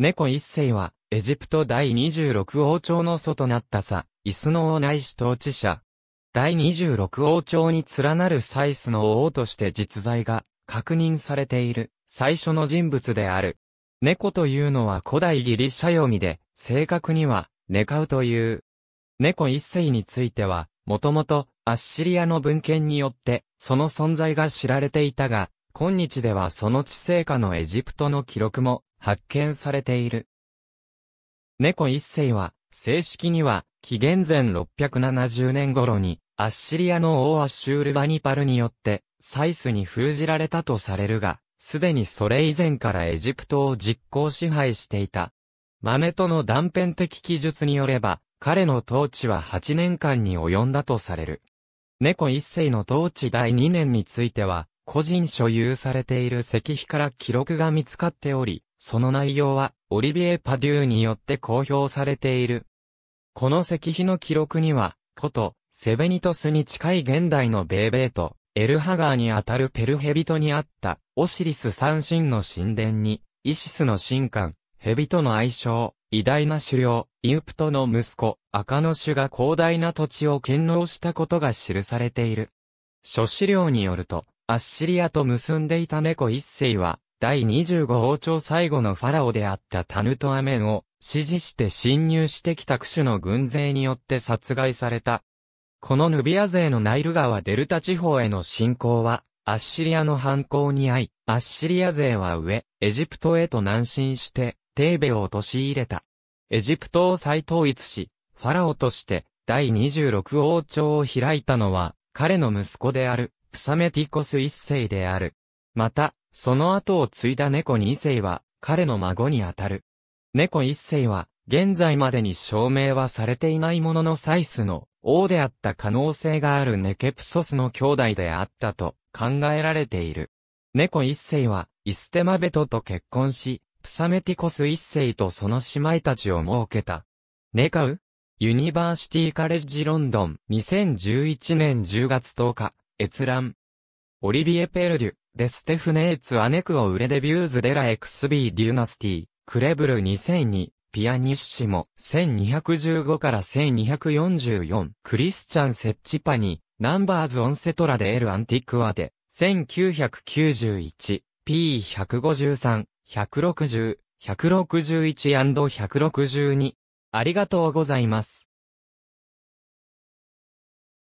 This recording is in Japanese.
猫一世は、エジプト第26王朝の祖となったさ、イスの王内史統治者。第26王朝に連なるサイスの王として実在が確認されている最初の人物である。猫というのは古代ギリシャ読みで、正確には、ネカウという。猫一世については、もともと、アッシリアの文献によって、その存在が知られていたが、今日ではその地政下のエジプトの記録も発見されている。猫一世は、正式には、紀元前670年頃に、アッシリアの王アッシュールバニパルによって、サイスに封じられたとされるが、すでにそれ以前からエジプトを実行支配していた。マネトの断片的記述によれば、彼の統治は8年間に及んだとされる。猫一世の統治第2年については、個人所有されている石碑から記録が見つかっており、その内容はオリビエ・パデューによって公表されている。この石碑の記録には、古都、セベニトスに近い現代のベーベーと、エルハガーにあたるペルヘビトにあった、オシリス三神の神殿に、イシスの神官、ヘビトの愛称、偉大な狩猟、イウプトの息子、赤の種が広大な土地を堅納したことが記されている。諸資料によると、アッシリアと結んでいた猫一世は、第25王朝最後のファラオであったタヌトアメンを支持して侵入してきた区首の軍勢によって殺害された。このヌビア勢のナイル川デルタ地方への侵攻は、アッシリアの反抗に遭い、アッシリア勢は上、エジプトへと南進して、テーベを陥れた。エジプトを再統一し、ファラオとして、第26王朝を開いたのは、彼の息子である、プサメティコス一世である。また、その後を継いだ猫二世は、彼の孫にあたる。猫一世は、現在までに証明はされていないもののサイスの王であった可能性があるネケプソスの兄弟であったと考えられている。猫一世はイステマベトと結婚し、プサメティコス一世とその姉妹たちを設けた。ネカウユニバーシティカレッジロンドン2011年10月10日閲覧。オリビエ・ペルデュ、デステフネーツ・アネクオ・ウレデビューズ・デラ・エクスビー・デュナスティ、クレブル2002、ピアニッシモ、1215から1244、クリスチャン・セッチパニ、ナンバーズ・オンセトラデ・エル・アンティクワテ、1991、P153、160、161&162。ありがとうございます。